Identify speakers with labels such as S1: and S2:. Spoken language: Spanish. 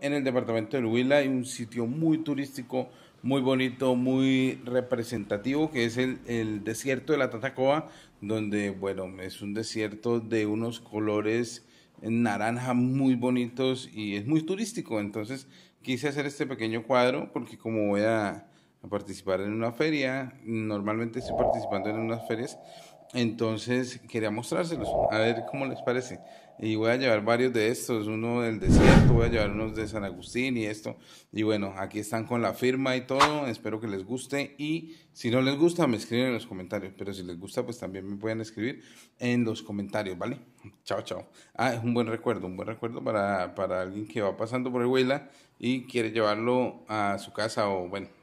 S1: en el departamento del Huila hay un sitio muy turístico, muy bonito, muy representativo, que es el, el desierto de la Tatacoa, donde, bueno, es un desierto de unos colores en naranja muy bonitos y es muy turístico. Entonces quise hacer este pequeño cuadro porque como voy a participar en una feria. Normalmente estoy participando en unas ferias. Entonces quería mostrárselos, a ver cómo les parece. Y voy a llevar varios de estos, uno del desierto, voy a llevar unos de San Agustín y esto. Y bueno, aquí están con la firma y todo, espero que les guste. Y si no les gusta, me escriben en los comentarios. Pero si les gusta, pues también me pueden escribir en los comentarios, ¿vale? Chao, chao. Ah, es un buen recuerdo, un buen recuerdo para, para alguien que va pasando por el Huela y quiere llevarlo a su casa o bueno,